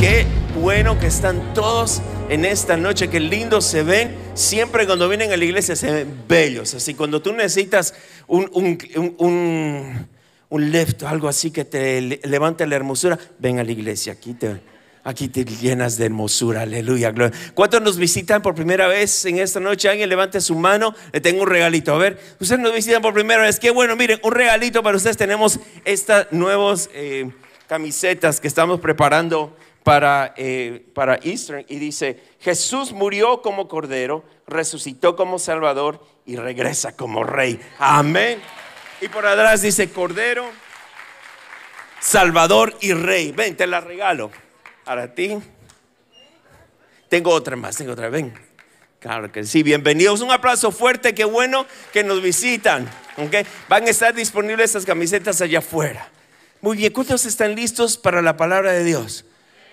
qué bueno que están todos en esta noche, qué lindos se ven. Siempre cuando vienen a la iglesia se ven bellos. Así cuando tú necesitas un, un, un, algo así que te levante la hermosura, ven a la iglesia, aquí te, aquí te llenas de hermosura, aleluya, gloria. ¿Cuántos nos visitan por primera vez en esta noche? Alguien levante su mano, le tengo un regalito. A ver, ustedes nos visitan por primera vez, qué bueno, miren, un regalito para ustedes. Tenemos estos nuevos... Eh, camisetas que estamos preparando para, eh, para Easter y dice, Jesús murió como cordero, resucitó como salvador y regresa como rey. Amén. Y por atrás dice, cordero, salvador y rey. Ven, te la regalo. Para ti. Tengo otra más, tengo otra, ven. Claro que sí, bienvenidos. Un aplauso fuerte, qué bueno que nos visitan. ¿okay? Van a estar disponibles esas camisetas allá afuera. Muy bien, ¿cuántos están listos para la palabra de Dios?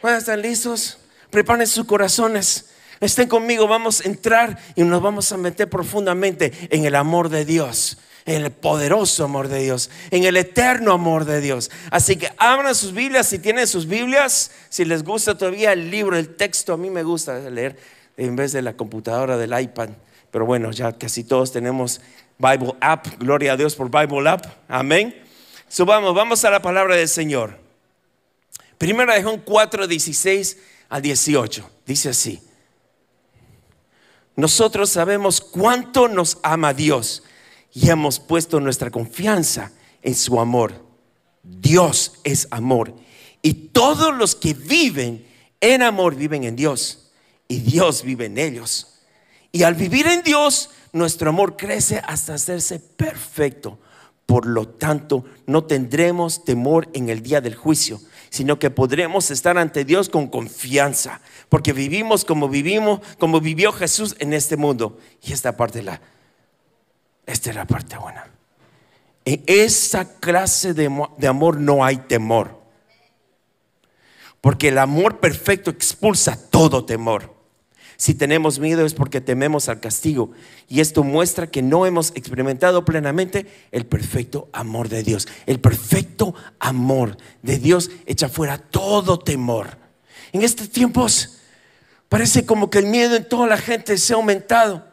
¿Cuántos están listos? Preparen sus corazones. Estén conmigo, vamos a entrar y nos vamos a meter profundamente en el amor de Dios, en el poderoso amor de Dios, en el eterno amor de Dios. Así que abran sus Biblias, si tienen sus Biblias, si les gusta todavía el libro, el texto, a mí me gusta leer en vez de la computadora, del iPad. Pero bueno, ya casi todos tenemos Bible App, gloria a Dios por Bible App, amén. Subamos, vamos a la palabra del Señor. Primera de Juan 4, 16 al 18. Dice así. Nosotros sabemos cuánto nos ama Dios y hemos puesto nuestra confianza en su amor. Dios es amor. Y todos los que viven en amor viven en Dios. Y Dios vive en ellos. Y al vivir en Dios, nuestro amor crece hasta hacerse perfecto. Por lo tanto, no tendremos temor en el día del juicio, sino que podremos estar ante Dios con confianza, porque vivimos como vivimos, como vivió Jesús en este mundo. Y esta parte la esta es la parte buena. En esa clase de amor no hay temor. Porque el amor perfecto expulsa todo temor. Si tenemos miedo es porque tememos al castigo. Y esto muestra que no hemos experimentado plenamente el perfecto amor de Dios. El perfecto amor de Dios echa fuera todo temor. En estos tiempos parece como que el miedo en toda la gente se ha aumentado.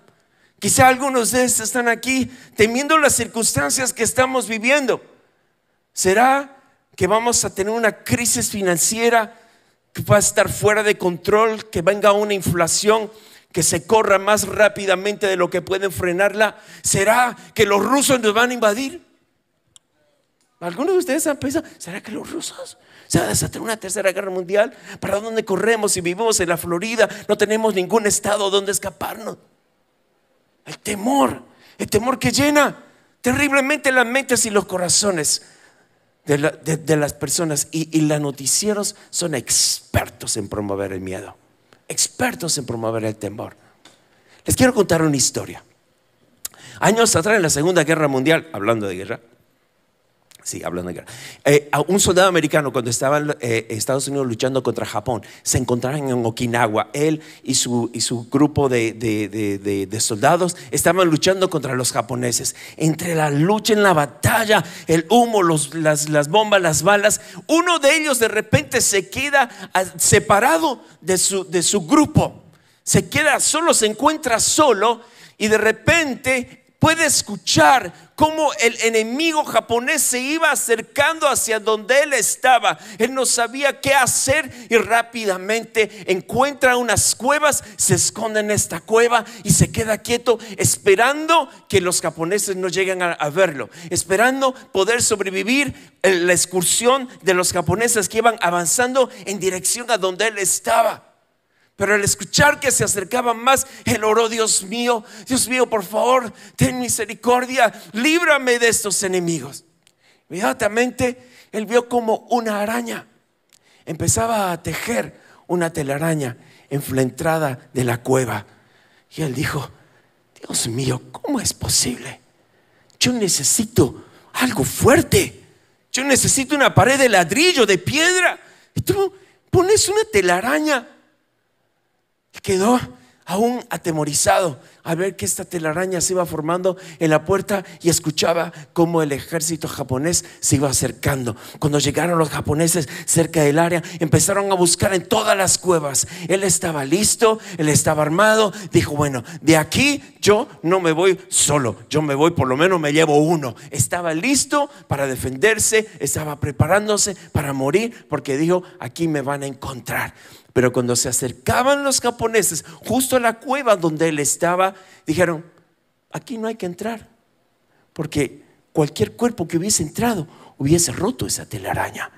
Quizá algunos de ustedes están aquí temiendo las circunstancias que estamos viviendo. ¿Será que vamos a tener una crisis financiera que va a estar fuera de control, que venga una inflación que se corra más rápidamente de lo que pueden frenarla? ¿Será que los rusos nos van a invadir? Algunos de ustedes han pensado, ¿será que los rusos se va a desatar una tercera guerra mundial? ¿Para dónde corremos si vivimos en la Florida? No tenemos ningún estado donde escaparnos. El temor, el temor que llena terriblemente las mentes y los corazones de, las personas. Y, y los noticieros son expertos en promover el miedo, expertos en promover el temor. Les quiero contar una historia. Años atrás, en la Segunda Guerra Mundial, hablando de guerra, Sí, hablando de eh, un soldado americano cuando estaba en eh, Estados Unidos luchando contra Japón, se encontraban en Okinawa. Él y su, y su grupo de, soldados estaban luchando contra los japoneses. Entre la lucha, en la batalla, el humo, las, bombas, las balas, uno de ellos de repente se queda ah, separado de su, de su grupo. Se queda solo, se encuentra solo y de repente puede escuchar como el enemigo japonés se iba acercando hacia donde él estaba. Él no sabía qué hacer y rápidamente encuentra unas cuevas, se esconde en esta cueva y se queda quieto esperando que los japoneses no lleguen a, verlo, esperando poder sobrevivir en la excursión de los japoneses que iban avanzando en dirección a donde él estaba. Pero al escuchar que se acercaban más, él oró, Dios mío, Dios mío, por favor, ten misericordia, líbrame de estos enemigos. Inmediatamente él vio como una araña empezaba a tejer una telaraña en la entrada de la cueva. Y él dijo, Dios mío, ¿cómo es posible? Yo necesito algo fuerte. Yo necesito una pared de ladrillo, de piedra. Y tú pones una telaraña quedó aún atemorizado al ver que esta telaraña se iba formando en la puerta y escuchaba cómo el ejército japonés se iba acercando. Cuando llegaron los japoneses cerca del área, empezaron a buscar en todas las cuevas. Él estaba listo, él estaba armado, dijo, bueno, de aquí yo no me voy solo, yo me voy, por lo menos me llevo uno. Estaba listo para defenderse, estaba preparándose para morir, porque dijo, aquí me van a encontrar. Pero cuando se acercaban los japoneses justo a la cueva donde él estaba, dijeron, aquí no hay que entrar, porque cualquier cuerpo que hubiese entrado hubiese roto esa telaraña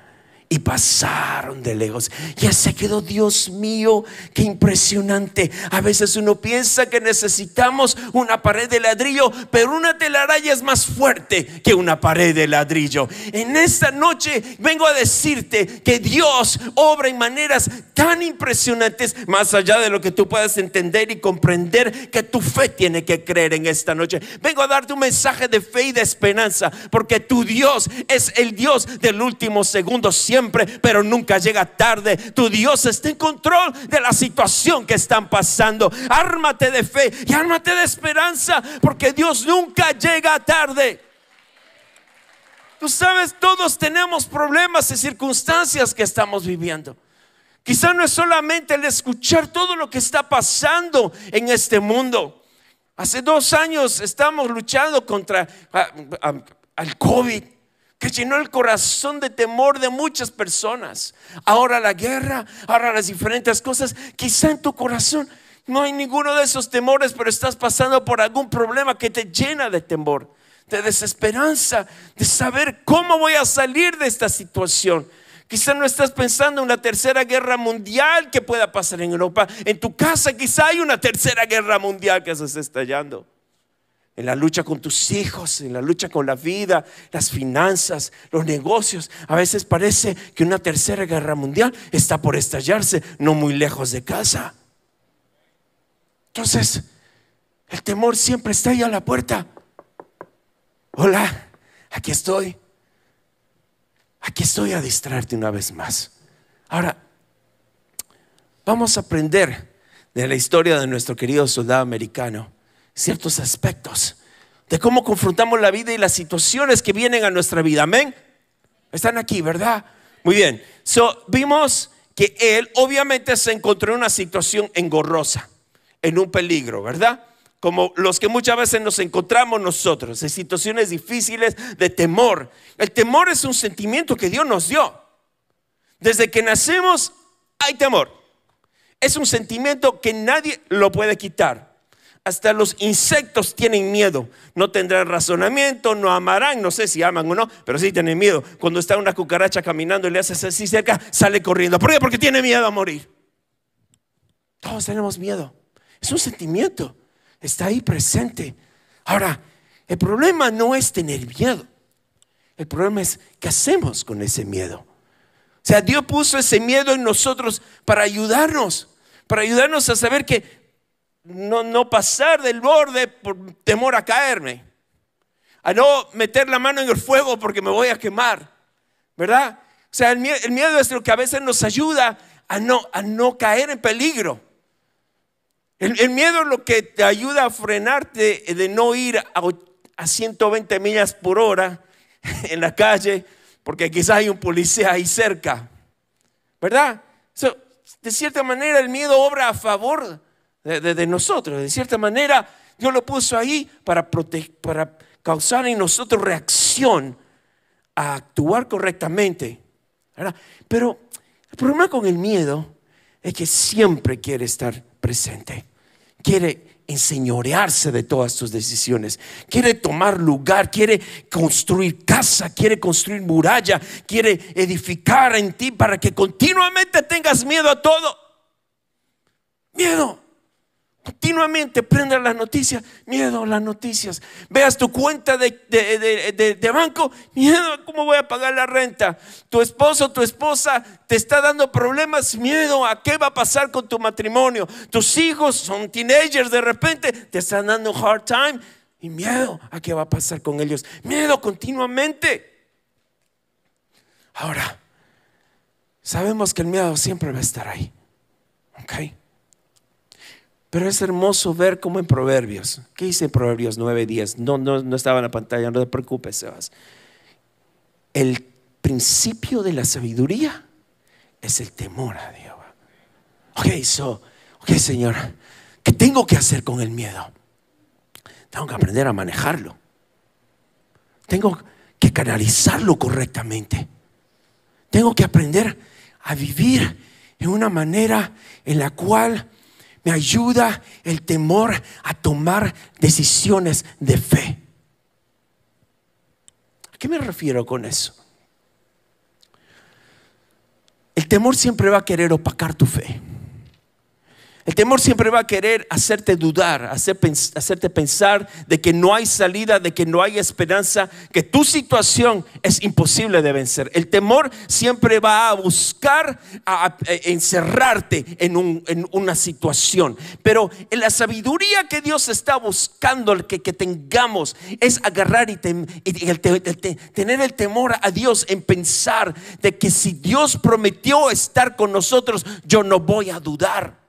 y pasaron de lejos. ya se quedó, Dios mío, qué impresionante. A veces uno piensa que necesitamos una pared de ladrillo, pero una telaraña es más fuerte que una pared de ladrillo. En esta noche vengo a decirte que Dios obra en maneras tan impresionantes, más allá de lo que tú puedas entender y comprender, que tu fe tiene que creer en esta noche. Vengo a darte un mensaje de fe y de esperanza, porque tu Dios es el Dios del último segundo siempre pero nunca llega tarde. Tu Dios está en control de la situación que están pasando. Ármate de fe y ármate de esperanza, porque Dios nunca llega tarde. Tú sabes, todos tenemos problemas y circunstancias que estamos viviendo. Quizá no es solamente el escuchar todo lo que está pasando en este mundo. Hace dos años estamos luchando contra el ah, ah, COVID que llenó el corazón de temor de muchas personas. Ahora la guerra, ahora las diferentes cosas, quizá en tu corazón no hay ninguno de esos temores, pero estás pasando por algún problema que te llena de temor, de desesperanza, de saber cómo voy a salir de esta situación. Quizá no estás pensando en una tercera guerra mundial que pueda pasar en Europa. En tu casa quizá hay una tercera guerra mundial que se está estallando en la lucha con tus hijos, en la lucha con la vida, las finanzas, los negocios. A veces parece que una tercera guerra mundial está por estallarse, no muy lejos de casa. Entonces, el temor siempre está ahí a la puerta. Hola, aquí estoy. Aquí estoy a distraerte una vez más. Ahora, vamos a aprender de la historia de nuestro querido soldado americano ciertos aspectos de cómo confrontamos la vida y las situaciones que vienen a nuestra vida. Amén. Están aquí, ¿verdad? Muy bien. vimos que él obviamente se encontró en una situación engorrosa, en un peligro, ¿verdad? Como los que muchas veces nos encontramos nosotros, en situaciones difíciles de temor. El temor es un sentimiento que Dios nos dio. Desde que nacemos hay temor. Es un sentimiento que nadie lo puede quitar hasta los insectos tienen miedo. No tendrán razonamiento, no amarán, no sé si aman o no, pero sí tienen miedo. Cuando está una cucaracha caminando y le haces así cerca, sale corriendo. ¿Por qué? Porque tiene miedo a morir. Todos tenemos miedo. Es un sentimiento. Está ahí presente. Ahora, el problema no es tener miedo. El problema es qué hacemos con ese miedo. O sea, Dios puso ese miedo en nosotros para ayudarnos, para ayudarnos a saber que no, pasar del borde por temor a caerme, a no meter la mano en el fuego porque me voy a quemar, ¿verdad? O sea, el miedo, es lo que a veces nos ayuda a no, a no caer en peligro. El, miedo es lo que te ayuda a frenarte de no ir a, 120 millas por hora en la calle porque quizás hay un policía ahí cerca, ¿verdad? de cierta manera el miedo obra a favor de, nosotros. De cierta manera, Dios lo puso ahí para, para causar en nosotros reacción a actuar correctamente. Pero el problema con el miedo es que siempre quiere estar presente. Quiere enseñorearse de todas tus decisiones. Quiere tomar lugar, quiere construir casa, quiere construir muralla, quiere edificar en ti para que continuamente tengas miedo a todo. Miedo. Continuamente prendas las noticias, miedo a las noticias. Veas tu cuenta de, banco, miedo a cómo voy a pagar la renta. Tu esposo, tu esposa te está dando problemas, miedo a qué va a pasar con tu matrimonio. Tus hijos son teenagers, de repente te están dando hard time y miedo a qué va a pasar con ellos. Miedo continuamente. Ahora, sabemos que el miedo siempre va a estar ahí. ¿Ok? Pero es hermoso ver cómo en Proverbios, ¿qué dice Proverbios 9 10? No, no, no estaba en la pantalla, no te preocupes, Sebas. El principio de la sabiduría es el temor a Dios. Ok, so, ok, Señor, ¿qué tengo que hacer con el miedo? Tengo que aprender a manejarlo. Tengo que canalizarlo correctamente. Tengo que aprender a vivir en una manera en la cual me ayuda el temor a tomar decisiones de fe. ¿A qué me refiero con eso? El temor siempre va a querer opacar tu fe. El temor siempre va a querer hacerte dudar, hacer, hacerte pensar de que no hay salida, de que no hay esperanza, que tu situación es imposible de vencer. El temor siempre va a buscar a, eh, encerrarte en, una situación. Pero en la sabiduría que Dios está buscando que, que tengamos es agarrar y, tener el temor a Dios en pensar de que si Dios prometió estar con nosotros, yo no voy a dudar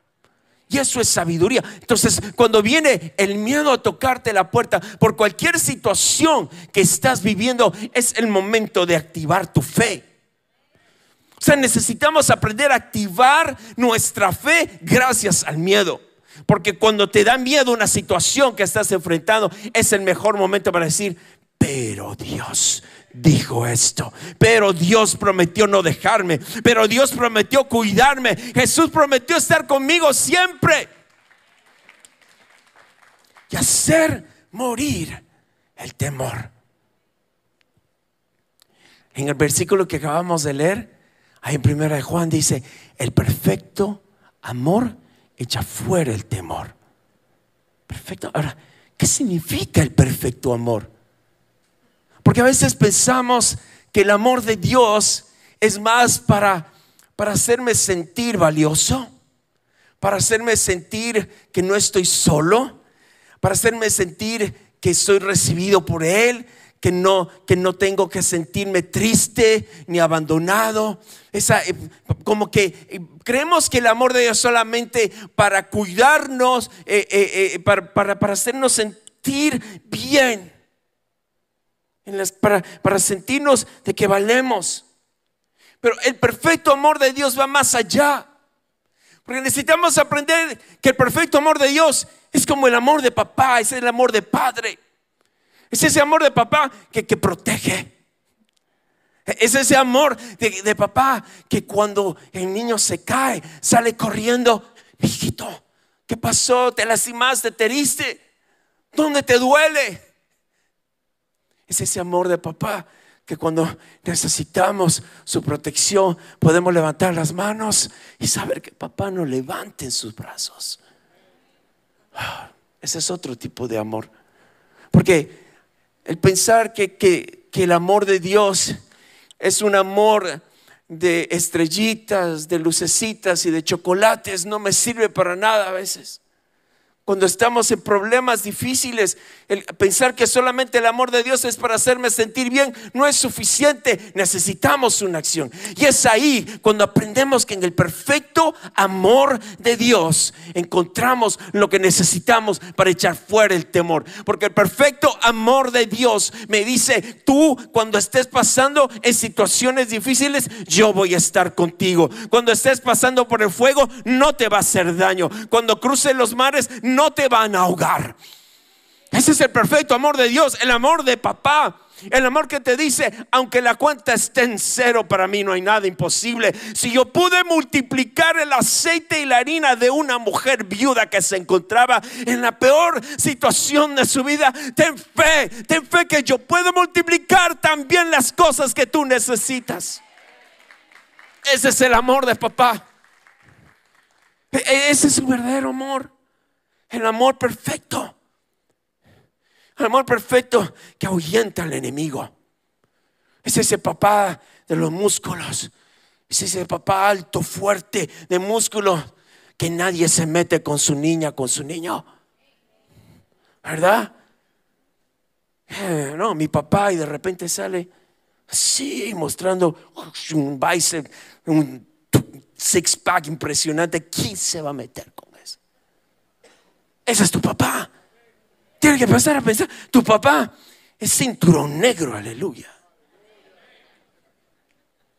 eso es sabiduría. Entonces, cuando viene el miedo a tocarte la puerta por cualquier situación que estás viviendo, es el momento de activar tu fe. O sea, necesitamos aprender a activar nuestra fe gracias al miedo. Porque cuando te da miedo una situación que estás enfrentando, es el mejor momento para decir, pero Dios, dijo esto. Pero Dios prometió no dejarme. Pero Dios prometió cuidarme. Jesús prometió estar conmigo siempre. Y hacer morir el temor. En el versículo que acabamos de leer, ahí en primera de Juan dice, el perfecto amor echa fuera el temor. Perfecto. Ahora, ¿qué significa el perfecto amor? Porque a veces pensamos que el amor de Dios es más para, para hacerme sentir valioso, para hacerme sentir que no estoy solo, para hacerme sentir que soy recibido por Él, que no, que no tengo que sentirme triste ni abandonado. Esa, eh, como que eh, creemos que el amor de Dios solamente para cuidarnos, eh, para hacernos sentir bien para, sentirnos de que valemos. Pero el perfecto amor de Dios va más allá. Porque necesitamos aprender que el perfecto amor de Dios es como el amor de papá, es el amor de padre. Es ese amor de papá que, protege. Es ese amor de, papá que cuando el niño se cae, sale corriendo, hijito, ¿qué pasó? ¿Te lastimaste? ¿Te heriste? ¿Dónde te duele? Es ese amor de papá que cuando necesitamos su protección podemos levantar las manos y saber que papá nos levante en sus brazos. Ah, ese es otro tipo de amor. Porque el pensar que el amor de Dios es un amor de estrellitas, de lucecitas y de chocolates no me sirve para nada a veces cuando estamos en problemas difíciles, pensar que solamente el amor de Dios es para hacerme sentir bien no es suficiente. Necesitamos una acción. Y es ahí cuando aprendemos que en el perfecto amor de Dios encontramos lo que necesitamos para echar fuera el temor. Porque el perfecto amor de Dios me dice, tú cuando estés pasando en situaciones difíciles, yo voy a estar contigo. Cuando estés pasando por el fuego, no te va a hacer daño. Cuando cruces los mares, no no te van a ahogar. Ese es el perfecto amor de Dios, el amor de papá. El amor que te dice, aunque la cuenta esté en cero, para mí no hay nada imposible. Si yo pude multiplicar el aceite y la harina de una mujer viuda que se encontraba en la peor situación de su vida, ten fe, ten fe que yo puedo multiplicar también las cosas que tú necesitas. Ese es el amor de papá. E, e, ese es su verdadero amor el amor perfecto. El amor perfecto que ahuyenta al enemigo. Es ese papá de los músculos. Es ese papá alto, fuerte, de músculos. Que nadie se mete con su niña, con su niño. ¿Verdad? Eh, no, mi papá y de repente sale así, mostrando un bicep, un six pack impresionante. ¿Quién se va a meter ese es tu papá. Tiene que pasar a pensar, tu papá es cinturón negro, aleluya.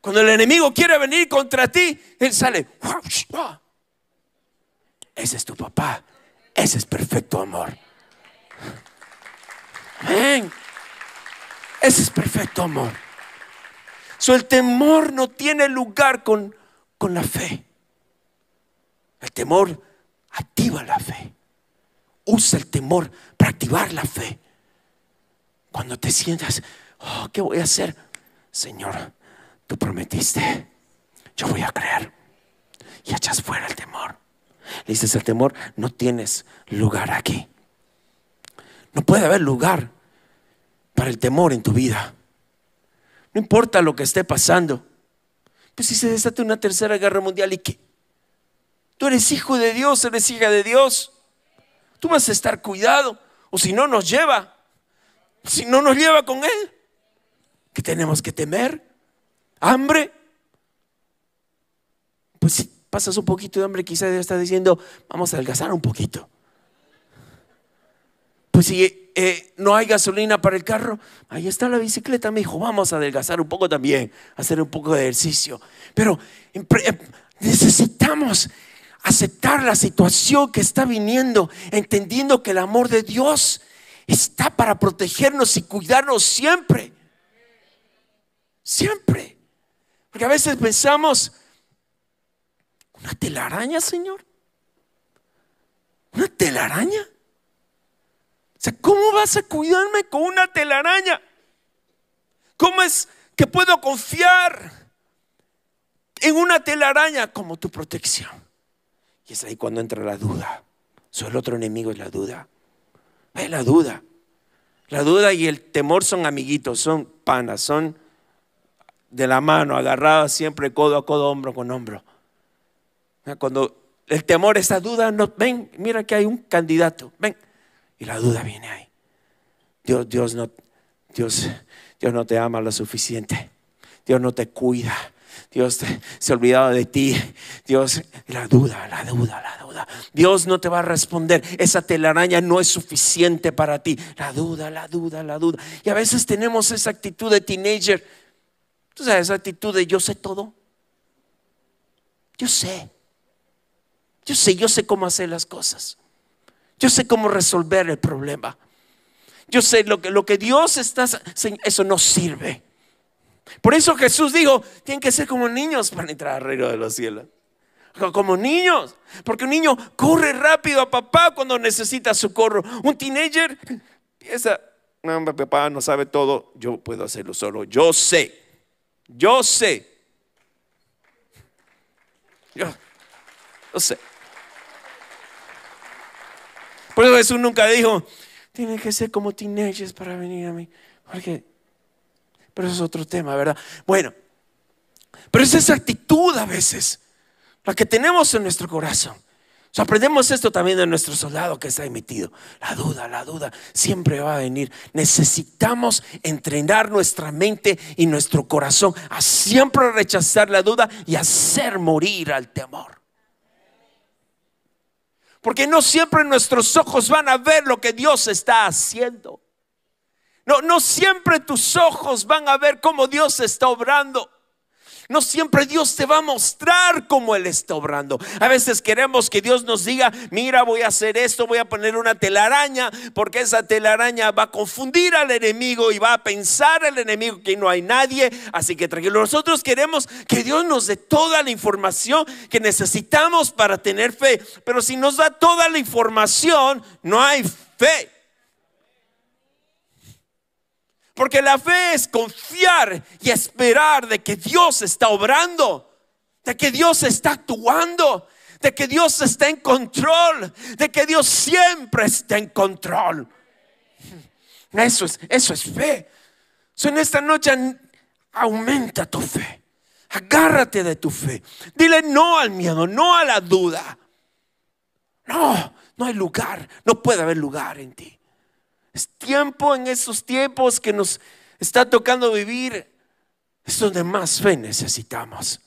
Cuando el enemigo quiere venir contra ti, él sale. Ese es tu papá. Ese es perfecto amor. Ese es perfecto amor. el temor no tiene lugar con, con la fe. El temor activa la fe usa el temor para activar la fe. Cuando te sientas, oh, ¿qué voy a hacer? Señor, tú prometiste, yo voy a creer. Y echas fuera el temor. Le dices, el temor no tienes lugar aquí. No puede haber lugar para el temor en tu vida. No importa lo que esté pasando. Pues si se desata una tercera guerra mundial y qué. Tú eres hijo de Dios, eres hija de Dios vas a estar cuidado. O si no nos lleva, si no nos lleva con Él, ¿qué tenemos que temer? ¿Hambre? Pues si pasas un poquito de hambre, quizás ya está diciendo, vamos a adelgazar un poquito. Pues si eh, no hay gasolina para el carro, ahí está la bicicleta, me dijo, vamos a adelgazar un poco también, hacer un poco de ejercicio. Pero eh, necesitamos aceptar la situación que está viniendo, entendiendo que el amor de Dios está para protegernos y cuidarnos siempre. Siempre. Porque a veces pensamos, ¿una telaraña, Señor? ¿Una telaraña? O sea, ¿cómo vas a cuidarme con una telaraña? ¿Cómo es que puedo confiar en una telaraña como tu protección? Y es ahí cuando entra la duda. Solo el otro enemigo es la duda. Es la duda. La duda y el temor son amiguitos, son panas, son de la mano, agarrados siempre codo a codo, hombro con hombro. Cuando el temor, esa duda, no, ven, mira que hay un candidato, ven. Y la duda viene ahí. Dios, Dios, no, Dios, Dios no te ama lo suficiente. Dios no te cuida. Dios se ha olvidado de ti. Dios, la duda, la duda, la duda. Dios no te va a responder. Esa telaraña no es suficiente para ti. La duda, la duda, la duda. Y a veces tenemos esa actitud de teenager. Tú sabes, esa actitud de yo sé todo. Yo sé. Yo sé, yo sé cómo hacer las cosas. Yo sé cómo resolver el problema. Yo sé lo que, lo que Dios está... Eso no sirve. Por eso Jesús dijo, tienen que ser como niños para entrar al reino de los cielos. Como niños, porque un niño corre rápido a papá cuando necesita socorro. Un teenager piensa, no, papá no sabe todo, yo puedo hacerlo solo. Yo sé, yo sé. Yo, sé. Por eso Jesús nunca dijo, tienen que ser como teenagers para venir a mí. Porque pero es otro tema, ¿verdad? Bueno, pero es esa actitud a veces la que tenemos en nuestro corazón. aprendemos esto también de nuestro soldado que está emitido. La duda, la duda siempre va a venir. Necesitamos entrenar nuestra mente y nuestro corazón a siempre rechazar la duda y hacer morir al temor. Porque no siempre nuestros ojos van a ver lo que Dios está haciendo. No, no siempre tus ojos van a ver cómo Dios está obrando. No siempre Dios te va a mostrar cómo Él está obrando. A veces queremos que Dios nos diga, mira, voy a hacer esto, voy a poner una telaraña, porque esa telaraña va a confundir al enemigo y va a pensar al enemigo que no hay nadie. Así que tranquilo, nosotros queremos que Dios nos dé toda la información que necesitamos para tener fe. Pero si nos da toda la información, no hay fe. Porque la fe es confiar y esperar de que Dios está obrando, de que Dios está actuando, de que Dios está en control, de que Dios siempre está en control. Eso es, eso es fe. en esta noche aumenta tu fe. Agárrate de tu fe. Dile no al miedo, no a la duda. No, no hay lugar, no puede haber lugar en ti. Es tiempo en esos tiempos que nos está tocando vivir, es donde más fe necesitamos.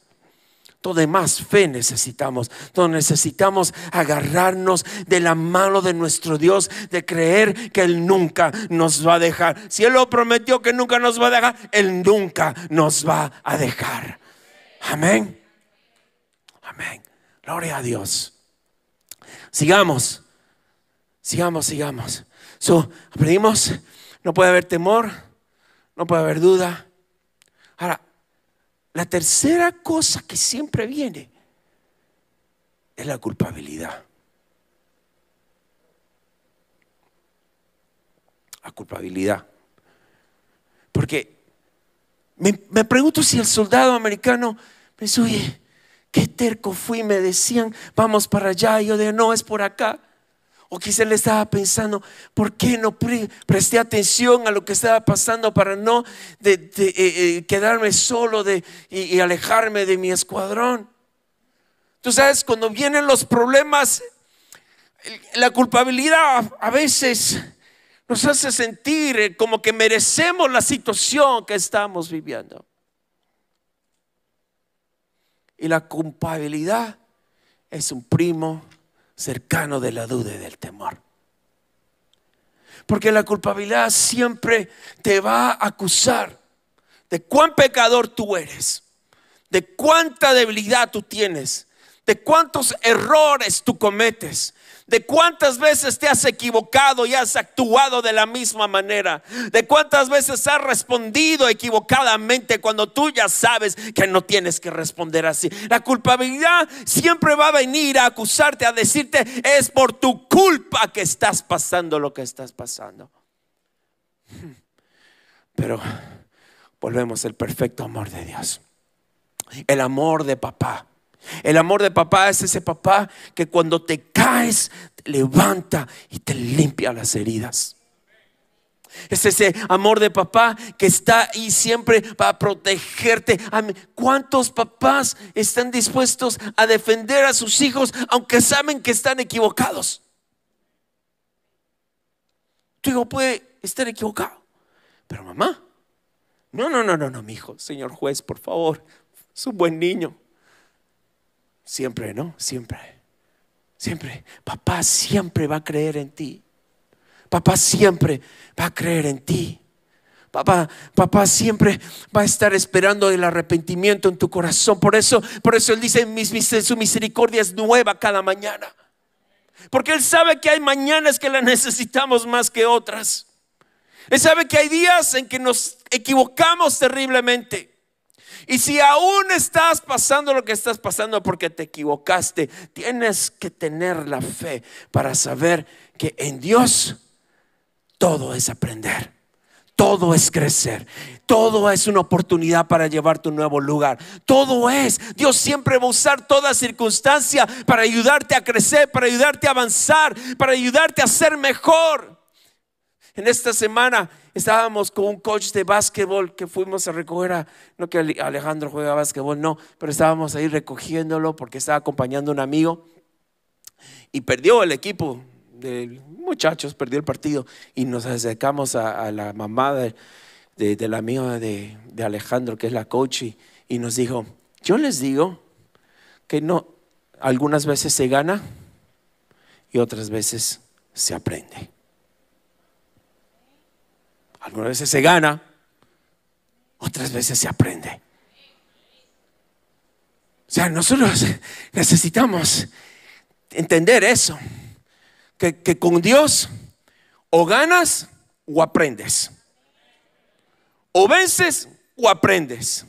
Donde más fe necesitamos, donde necesitamos agarrarnos de la mano de nuestro Dios, de creer que Él nunca nos va a dejar. Si Él lo prometió que nunca nos va a dejar, Él nunca nos va a dejar. Amén. Amén. Gloria a Dios. Sigamos, sigamos, sigamos. So, aprendimos, no puede haber temor, no puede haber duda. Ahora, la tercera cosa que siempre viene es la culpabilidad. La culpabilidad. Porque me, pregunto si el soldado americano me dice, oye, qué terco fui, me decían, vamos para allá, y yo de no, es por acá. O quizás le estaba pensando, ¿por qué no presté atención a lo que estaba pasando para no eh, eh, quedarme solo y alejarme de mi escuadrón? Tú sabes, cuando vienen los problemas, la culpabilidad a veces nos hace sentir eh, como que merecemos la situación que estamos viviendo. Y la culpabilidad es un primo cercano de la duda y del temor. Porque la culpabilidad siempre te va a acusar de cuán pecador tú eres, de cuánta debilidad tú tienes, de cuántos errores tú cometes, de cuántas veces te has equivocado y has actuado de la misma manera, de cuántas veces has respondido equivocadamente cuando tú ya sabes que no tienes que responder así. La culpabilidad siempre va a venir a acusarte, a decirte, es por tu culpa que estás pasando lo que estás pasando. Pero volvemos al perfecto amor de Dios. El amor de papá el amor de papá es ese papá que cuando te caes, te levanta y te limpia las heridas. Es ese amor de papá que está ahí siempre para protegerte. ¿Cuántos papás están dispuestos a defender a sus hijos aunque saben que están equivocados? Tu hijo puede estar equivocado, pero mamá, no, no, no, no, no, mi hijo, señor juez, por favor, es un buen niño. Siempre, ¿no? Siempre. Siempre. Papá siempre va a creer en ti. Papá siempre va a creer en ti. Papá, papá siempre va a estar esperando el arrepentimiento en tu corazón. Por eso, por eso él dice, su misericordia es nueva cada mañana. Porque él sabe que hay mañanas que la necesitamos más que otras. Él sabe que hay días en que nos equivocamos terriblemente. Y si aún estás pasando lo que estás pasando porque te equivocaste, tienes que tener la fe para saber que en Dios todo es aprender. Todo es crecer. Todo es una oportunidad para llevar tu nuevo lugar. Todo es. Dios siempre va a usar toda circunstancia para ayudarte a crecer, para ayudarte a avanzar, para ayudarte a ser mejor. En esta semana estábamos con un coach de básquetbol que fuimos a recoger a, no que Alejandro juega básquetbol, no, pero estábamos ahí recogiéndolo porque estaba acompañando a un amigo y perdió el equipo de muchachos, perdió el partido y nos acercamos a, la mamá de, amigo de la amiga de, Alejandro, que es la coach, y, y nos dijo, yo les digo que no, algunas veces se gana y otras veces se aprende. Algunas veces se gana, otras veces se aprende. O sea, nosotros necesitamos entender eso, que, que con Dios o ganas o aprendes, o vences o aprendes.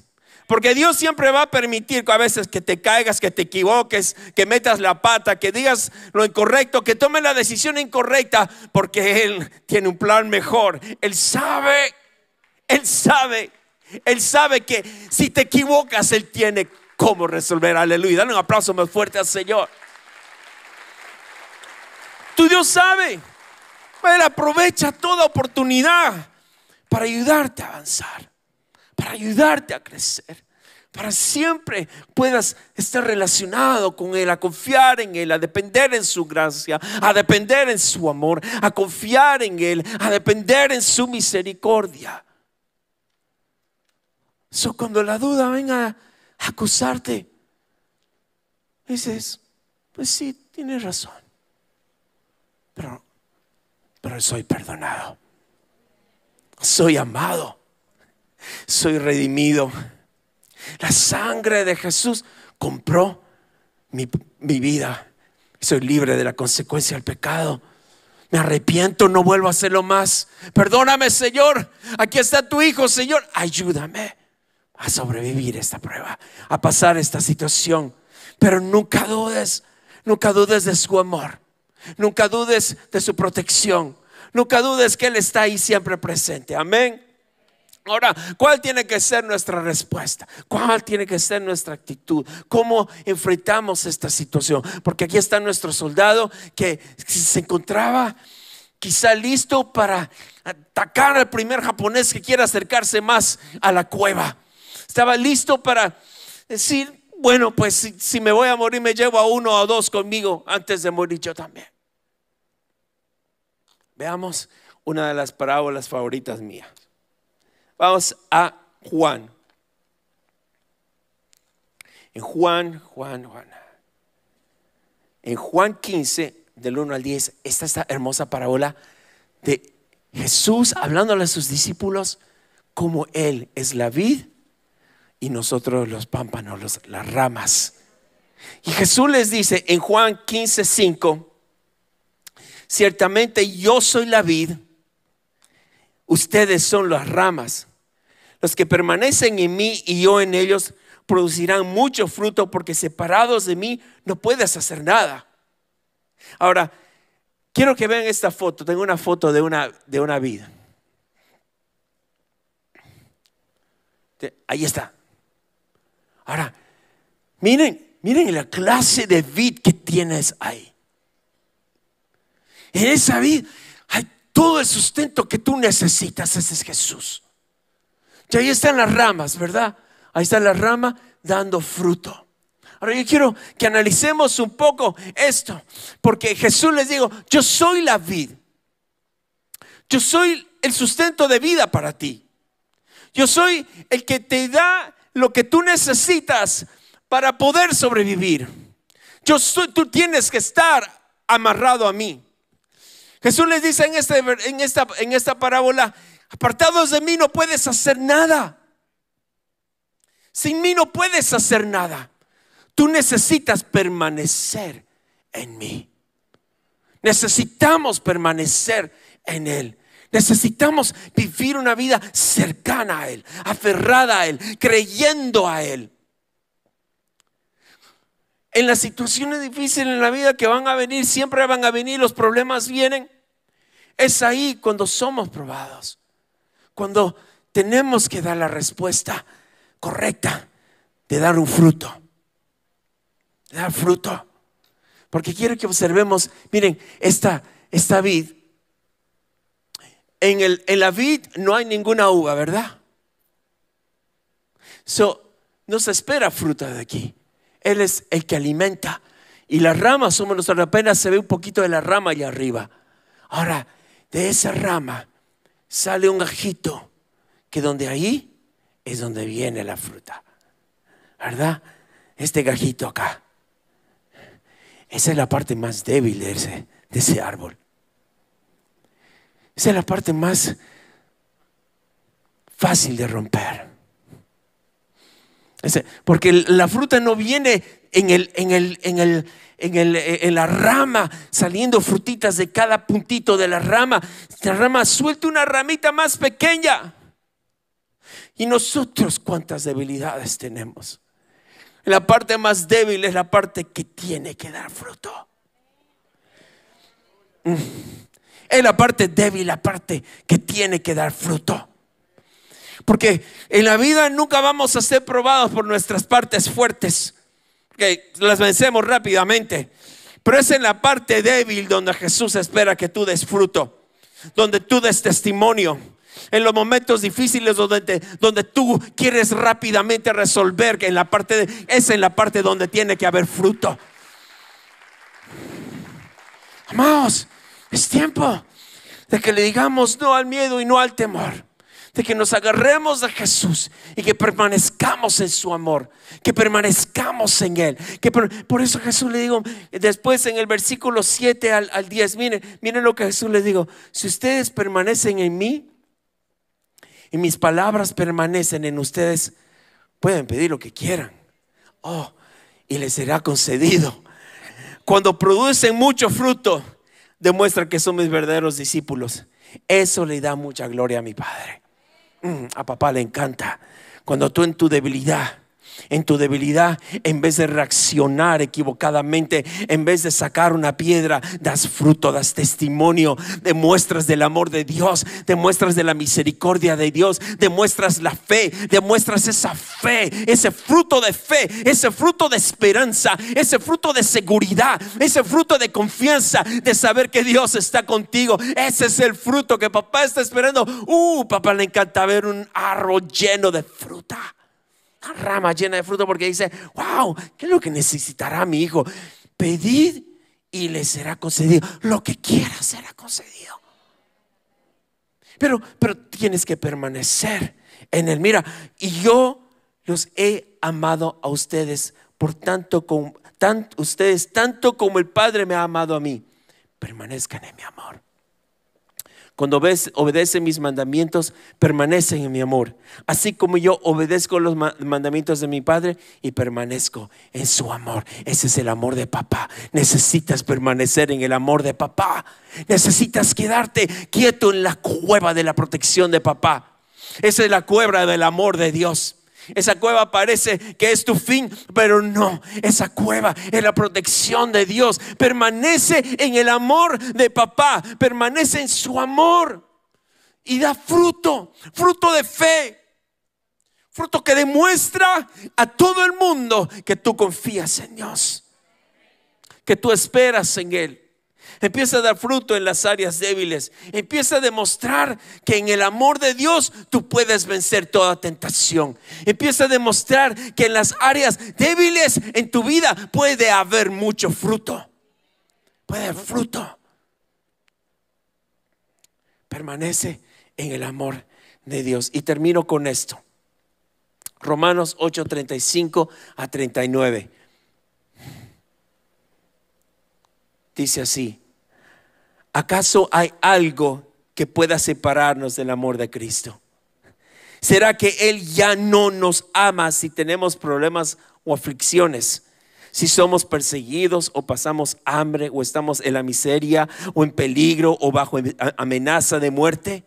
Porque Dios siempre va a permitir que a veces que te caigas, que te equivoques, que metas la pata, que digas lo incorrecto, que tomes la decisión incorrecta, porque Él tiene un plan mejor. Él sabe, Él sabe, Él sabe que si te equivocas, Él tiene cómo resolver. Aleluya. Dale un aplauso más fuerte al Señor. Tu Dios sabe. Él aprovecha toda oportunidad para ayudarte a avanzar para ayudarte a crecer, para siempre puedas estar relacionado con Él, a confiar en Él, a depender en su gracia, a depender en su amor, a confiar en Él, a depender en su misericordia. So, cuando la duda venga a acusarte, dices, pues sí, tienes razón, pero soy perdonado, soy amado soy redimido. La sangre de Jesús compró mi, vida. Soy libre de la consecuencia del pecado. Me arrepiento, no vuelvo a hacerlo más. Perdóname, Señor. Aquí está tu Hijo, Señor. Ayúdame a sobrevivir esta prueba, a pasar esta situación. Pero nunca dudes, nunca dudes de su amor. Nunca dudes de su protección. Nunca dudes que Él está ahí siempre presente. Amén. Ahora, ¿cuál tiene que ser nuestra respuesta? ¿Cuál tiene que ser nuestra actitud? ¿Cómo enfrentamos esta situación? Porque aquí está nuestro soldado que se encontraba quizá listo para atacar al primer japonés que quiera acercarse más a la cueva. Estaba listo para decir, bueno, pues si, me voy a morir me llevo a uno o a dos conmigo antes de morir yo también. Veamos una de las parábolas favoritas mías. Vamos a Juan. En Juan, Juan, Juan. En Juan 15, del 1 al 10, está esta hermosa parábola de Jesús hablándole a sus discípulos como Él es la vid y nosotros los pámpanos, las ramas. Y Jesús les dice en Juan 15, 5, ciertamente yo soy la vid, ustedes son las ramas. Los que permanecen en mí y yo en ellos producirán mucho fruto porque separados de mí no puedes hacer nada. Ahora, quiero que vean esta foto. Tengo una foto de una, de una vida. Ahí está. Ahora, miren, miren la clase de vida que tienes ahí. En esa vida hay todo el sustento que tú necesitas, ese es Jesús. Y ahí están las ramas, ¿verdad? Ahí está la rama dando fruto. Ahora yo quiero que analicemos un poco esto, porque Jesús les digo, yo soy la vid. Yo soy el sustento de vida para ti. Yo soy el que te da lo que tú necesitas para poder sobrevivir. Yo soy, tú tienes que estar amarrado a mí. Jesús les dice en, este, en, esta, en esta parábola, Apartados de mí no puedes hacer nada. Sin mí no puedes hacer nada. Tú necesitas permanecer en mí. Necesitamos permanecer en Él. Necesitamos vivir una vida cercana a Él, aferrada a Él, creyendo a Él. En las situaciones difíciles en la vida que van a venir, siempre van a venir, los problemas vienen. Es ahí cuando somos probados cuando tenemos que dar la respuesta correcta de dar un fruto. De dar fruto. Porque quiero que observemos, miren, esta, esta vid, en, el, la vid no hay ninguna uva, ¿verdad? So, no se espera fruta de aquí. Él es el que alimenta. Y las ramas somos nosotros, apenas se ve un poquito de la rama allá arriba. Ahora, de esa rama sale un gajito que donde ahí es donde viene la fruta. ¿Verdad? Este gajito acá. Esa es la parte más débil de ese, de ese árbol. Esa es la parte más fácil de romper. Porque la fruta no viene eh, en, la rama, saliendo frutitas de cada puntito de la rama. La rama suelta una ramita más pequeña. Y nosotros cuántas debilidades tenemos. La parte más débil es la parte que tiene que dar fruto. Mm. Es la parte débil, la parte que tiene que dar fruto. Porque en la vida nunca vamos a ser probados por nuestras partes fuertes que las vencemos rápidamente. Pero es en la parte débil donde Jesús espera que tú des fruto, donde tú des testimonio, en los momentos difíciles donde, donde tú quieres rápidamente resolver, que en la parte es en la parte donde tiene que haber fruto. Amados, es tiempo de que le digamos no al miedo y no al temor de que nos agarremos a Jesús y que permanezcamos en su amor, que permanezcamos en Él. Que por eso Jesús le digo, después en el versículo 7 al, 10, miren, miren lo que Jesús le digo, si ustedes permanecen en mí y mis palabras permanecen en ustedes, pueden pedir lo que quieran. Oh, y les será concedido. Cuando producen mucho fruto, demuestran que son mis verdaderos discípulos. Eso le da mucha gloria a mi Padre. Mm, a papá le encanta. Cuando tú en tu debilidad en tu debilidad, en vez de reaccionar equivocadamente, en vez de sacar una piedra, das fruto, das testimonio, demuestras del amor de Dios, demuestras de la misericordia de Dios, demuestras la fe, demuestras esa fe, ese fruto de fe, ese fruto de esperanza, ese fruto de seguridad, ese fruto de confianza, de saber que Dios está contigo. Ese es el fruto que papá está esperando. Uh, papá le encanta ver un arro lleno de fruta una rama llena de fruto porque dice, wow, ¿qué es lo que necesitará mi hijo? Pedid y le será concedido. Lo que quiera será concedido. Pero, pero tienes que permanecer en él. Mira, y yo los he amado a ustedes, por tanto, como tanto ustedes tanto como el Padre me ha amado a mí. Permanezcan en mi amor. Cuando obedecen mis mandamientos, permanecen en mi amor. Así como yo obedezco los mandamientos de mi Padre y permanezco en su amor. Ese es el amor de papá. Necesitas permanecer en el amor de papá. Necesitas quedarte quieto en la cueva de la protección de papá. Esa es la cueva del amor de Dios. Esa cueva parece que es tu fin, pero no. Esa cueva es la protección de Dios. Permanece en el amor de papá, permanece en su amor y da fruto, fruto de fe. Fruto que demuestra a todo el mundo que tú confías en Dios, que tú esperas en Él. Empieza a dar fruto en las áreas débiles. Empieza a demostrar que en el amor de Dios tú puedes vencer toda tentación. Empieza a demostrar que en las áreas débiles en tu vida puede haber mucho fruto. Puede haber fruto. Permanece en el amor de Dios. Y termino con esto. Romanos 8.35 a 39. Dice así, ¿acaso hay algo que pueda separarnos del amor de Cristo? ¿Será que Él ya no nos ama si tenemos problemas o aflicciones? Si somos perseguidos o pasamos hambre o estamos en la miseria o en peligro o bajo amenaza de muerte?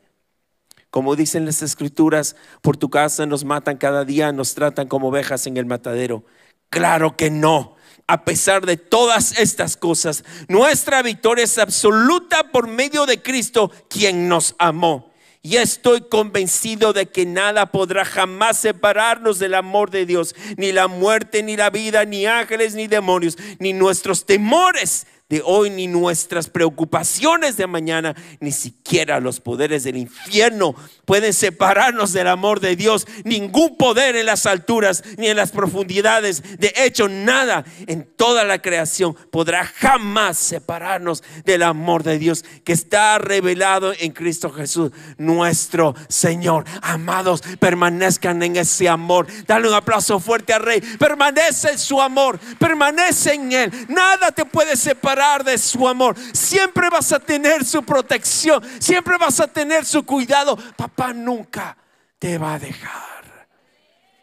Como dicen las escrituras, por tu casa nos matan cada día, nos tratan como ovejas en el matadero. Claro que no a pesar de todas estas cosas, nuestra victoria es absoluta por medio de Cristo, quien nos amó. Y estoy convencido de que nada podrá jamás separarnos del amor de Dios, ni la muerte, ni la vida, ni ángeles, ni demonios, ni nuestros temores de hoy, ni nuestras preocupaciones de mañana, ni siquiera los poderes del infierno pueden separarnos del amor de Dios. Ningún poder en las alturas ni en las profundidades. De hecho, nada en toda la creación podrá jamás separarnos del amor de Dios que está revelado en Cristo Jesús, nuestro Señor. Amados, permanezcan en ese amor. Dale un aplauso fuerte al Rey. Permanece en su amor. Permanece en Él. Nada te puede separar de su amor. Siempre vas a tener su protección. Siempre vas a tener su cuidado pan nunca te va a dejar.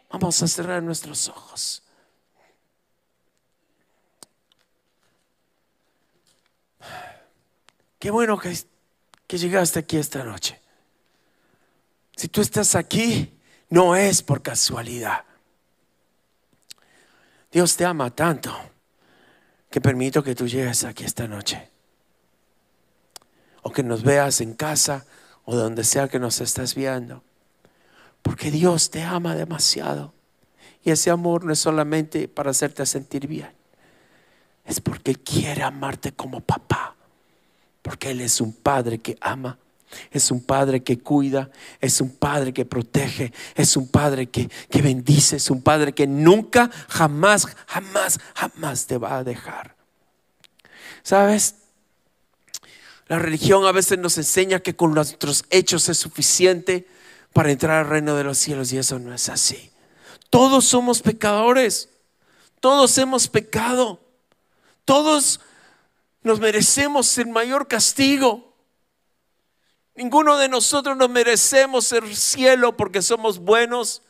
Vamos a cerrar nuestros ojos. Qué bueno que, que llegaste aquí esta noche. Si tú estás aquí, no es por casualidad. Dios te ama tanto que permito que tú llegues aquí esta noche. O que nos veas en casa o donde sea que nos estés viendo. Porque Dios te ama demasiado. Y ese amor no es solamente para hacerte sentir bien. Es porque quiere amarte como papá. Porque Él es un padre que ama. Es un padre que cuida, es un padre que protege, es un padre que, que bendice, es un padre que nunca, jamás, jamás, jamás te va a dejar. ¿Sabes? La religión a veces nos enseña que con nuestros hechos es suficiente para entrar al reino de los cielos y eso no es así. Todos somos pecadores, todos hemos pecado, todos nos merecemos el mayor castigo. Ninguno de nosotros nos merecemos el cielo porque somos buenos.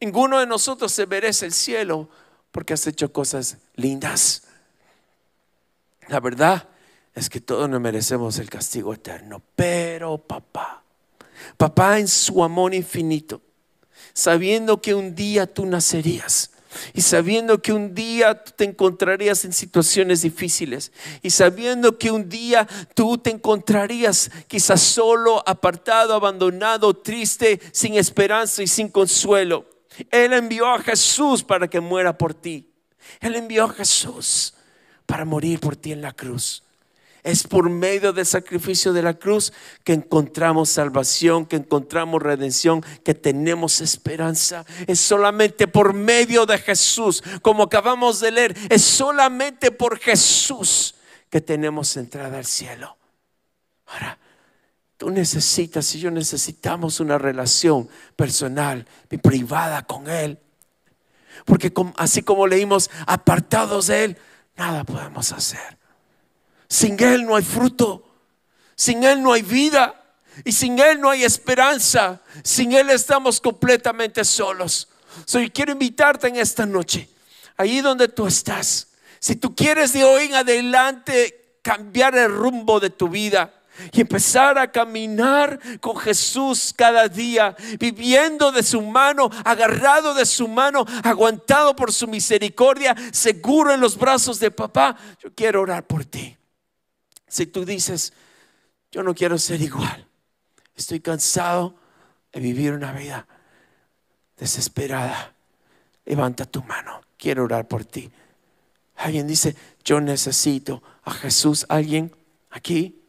Ninguno de nosotros se merece el cielo porque has hecho cosas lindas. La verdad es que todos nos merecemos el castigo eterno. Pero papá, papá en su amor infinito, sabiendo que un día tú nacerías. Y sabiendo que un día tú te encontrarías en situaciones difíciles. Y sabiendo que un día tú te encontrarías quizás solo, apartado, abandonado, triste, sin esperanza y sin consuelo. Él envió a Jesús para que muera por ti. Él envió a Jesús para morir por ti en la cruz. Es por medio del sacrificio de la cruz que encontramos salvación, que encontramos redención, que tenemos esperanza. Es solamente por medio de Jesús, como acabamos de leer, es solamente por Jesús que tenemos entrada al cielo. Ahora, tú necesitas y yo necesitamos una relación personal y privada con Él. Porque así como leímos apartados de Él, nada podemos hacer. Sin Él no hay fruto. Sin Él no hay vida. Y sin Él no hay esperanza. Sin Él estamos completamente solos. Soy quiero invitarte en esta noche, ahí donde tú estás. Si tú quieres de hoy en adelante cambiar el rumbo de tu vida y empezar a caminar con Jesús cada día, viviendo de su mano, agarrado de su mano, aguantado por su misericordia, seguro en los brazos de papá, yo quiero orar por ti. Si tú dices, yo no quiero ser igual, estoy cansado de vivir una vida desesperada, levanta tu mano, quiero orar por ti. Alguien dice, yo necesito a Jesús. ¿Alguien aquí?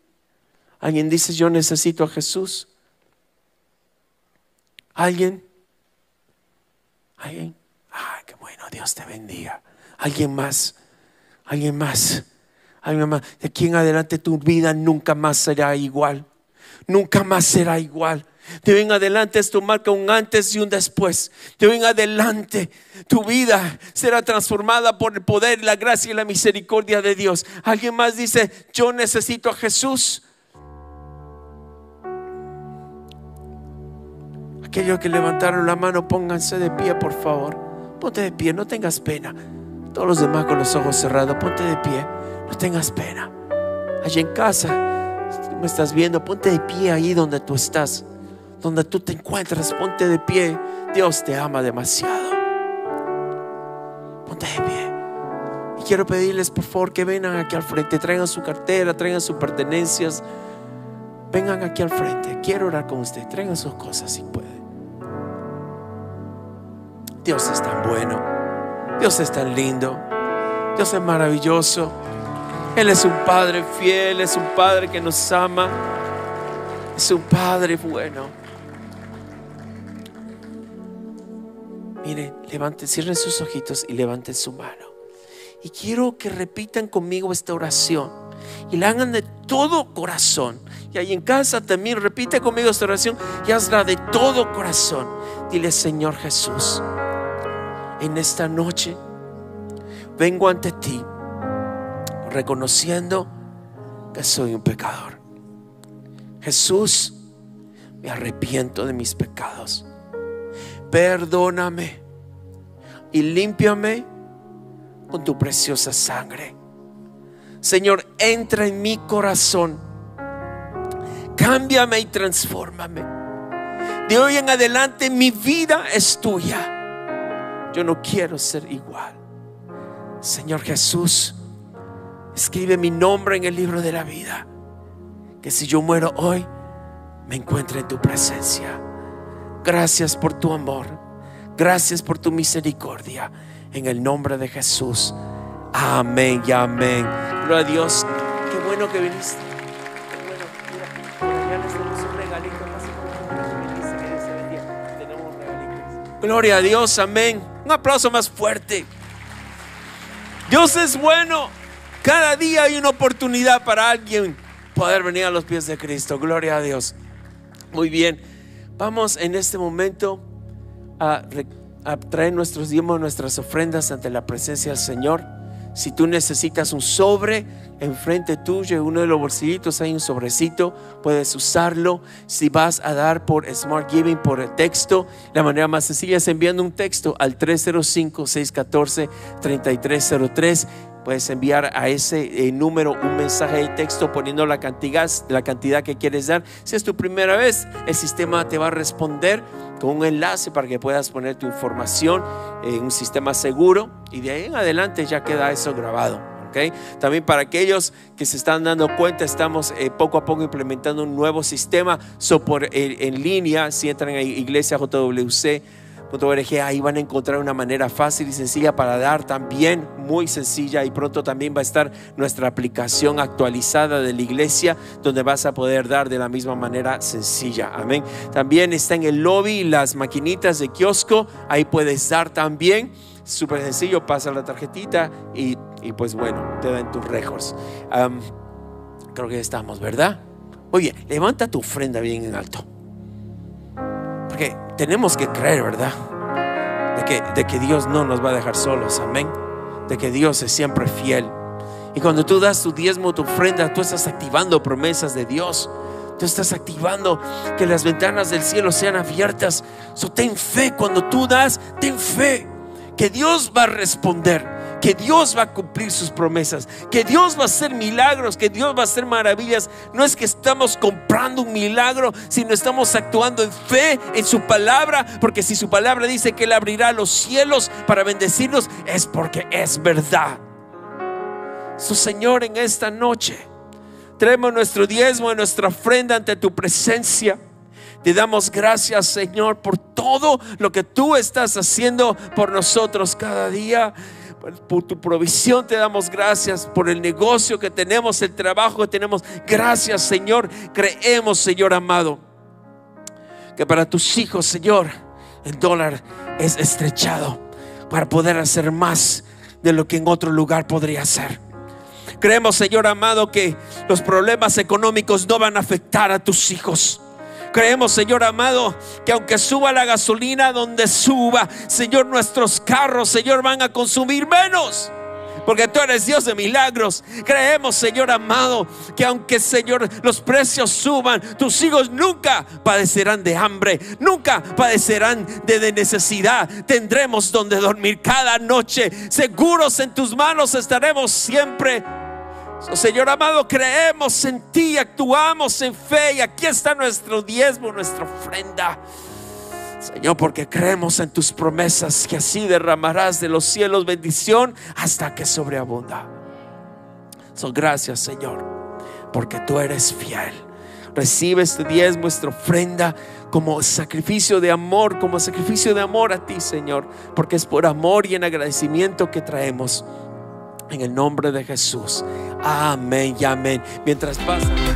¿Alguien dice, yo necesito a Jesús? ¿Alguien? ¿Alguien? ¡Ay, qué bueno! Dios te bendiga. ¿Alguien más? ¿Alguien más? Ay, mamá, de aquí en adelante tu vida nunca más será igual. Nunca más será igual. De hoy en adelante tu marca un antes y un después. De hoy en adelante tu vida será transformada por el poder, la gracia y la misericordia de Dios. Alguien más dice, yo necesito a Jesús. Aquellos que levantaron la mano, pónganse de pie, por favor. Ponte de pie, no tengas pena. Todos los demás con los ojos cerrados, ponte de pie. No tengas pena. Allí en casa, me estás viendo, ponte de pie ahí donde tú estás, donde tú te encuentras, ponte de pie. Dios te ama demasiado. Ponte de pie. Y quiero pedirles, por favor, que vengan aquí al frente, traigan su cartera, traigan sus pertenencias. Vengan aquí al frente. Quiero orar con ustedes. Traigan sus cosas si pueden. Dios es tan bueno. Dios es tan lindo. Dios es maravilloso. Él es un Padre fiel, es un Padre que nos ama, es un Padre bueno. Miren, levanten, cierren sus ojitos y levanten su mano. Y quiero que repitan conmigo esta oración y la hagan de todo corazón. Y ahí en casa también repite conmigo esta oración y hazla de todo corazón. Dile, Señor Jesús, en esta noche vengo ante ti reconociendo que soy un pecador. Jesús, me arrepiento de mis pecados. Perdóname y límpiame con tu preciosa sangre. Señor, entra en mi corazón. Cámbiame y transfórmame. De hoy en adelante mi vida es tuya. Yo no quiero ser igual. Señor Jesús, Escribe mi nombre en el libro de la vida. Que si yo muero hoy, me encuentre en tu presencia. Gracias por tu amor. Gracias por tu misericordia. En el nombre de Jesús. Amén y amén. Gloria a Dios. Qué bueno que viniste. bueno. Mira, ya les un regalito. Tenemos regalitos. Gloria a Dios. Amén. Un aplauso más fuerte. Dios es bueno. Cada día hay una oportunidad para alguien poder venir a los pies de Cristo. Gloria a Dios. Muy bien. Vamos en este momento a, traer nuestros diezmos, nuestras ofrendas ante la presencia del Señor. Si tú necesitas un sobre enfrente tuyo, uno de los bolsillitos hay un sobrecito, puedes usarlo. Si vas a dar por Smart Giving, por el texto, la manera más sencilla es enviando un texto al 305-614-3303. Puedes enviar a ese eh, número un mensaje de texto poniendo la cantidad, la cantidad que quieres dar. Si es tu primera vez, el sistema te va a responder con un enlace para que puedas poner tu información en un sistema seguro y de ahí en adelante ya queda eso grabado. También para aquellos que se están dando cuenta, estamos eh, poco a poco implementando un nuevo sistema eh, en línea. Si entran a iglesiajwc.com pues ahí van a encontrar una manera fácil y sencilla para dar también, muy sencilla, y pronto también va a estar nuestra aplicación actualizada de la iglesia, donde vas a poder dar de la misma manera sencilla. Amén. También está en el lobby las maquinitas de kiosco, ahí puedes dar también. Súper sencillo, pasa la tarjetita y, y, pues bueno, te dan tus records creo que estamos, ¿verdad? Oye, levanta tu ofrenda bien en alto. Porque tenemos que creer, ¿verdad? De que, Dios no nos va a dejar solos, amén. De que Dios es siempre fiel. Y cuando tú das tu diezmo, tu ofrenda, tú estás activando promesas de Dios. Tú estás activando que las ventanas del cielo sean abiertas. So, ten fe cuando tú das, ten fe que Dios va a responder que Dios va a cumplir sus promesas, que Dios va a hacer milagros, que Dios va a hacer maravillas. No es que estamos comprando un milagro, sino estamos actuando en fe en su palabra, porque si su palabra dice que Él abrirá los cielos para bendecirnos, es porque es verdad. Su Señor, en esta noche, traemos nuestro diezmo y nuestra ofrenda ante tu presencia. Te damos gracias, Señor, por todo lo que tú estás haciendo por nosotros cada día por tu provisión te damos gracias, por el negocio que tenemos, el trabajo que tenemos. Gracias Señor, creemos Señor amado, que para tus hijos Señor el dólar es estrechado para poder hacer más de lo que en otro lugar podría hacer. Creemos Señor amado que los problemas económicos no van a afectar a tus hijos. Creemos, Señor amado, que aunque suba la gasolina donde suba, Señor, nuestros carros, Señor, van a consumir menos porque tú eres Dios de milagros. Creemos, Señor amado, que aunque, Señor, los precios suban, tus hijos nunca padecerán de hambre, nunca padecerán de, necesidad. Tendremos donde dormir cada noche. Seguros en tus manos estaremos siempre. Oh, Señor amado, creemos en ti, actuamos en fe y aquí está nuestro diezmo, nuestra ofrenda. Señor, porque creemos en tus promesas que así derramarás de los cielos bendición hasta que sobreabunda. Son gracias, Señor, porque tú eres fiel. Recibe este diezmo, nuestra ofrenda, como sacrificio de amor, como sacrificio de amor a ti, Señor, porque es por amor y en agradecimiento que traemos en el nombre de Jesús. Amén y amén. Mientras pasa.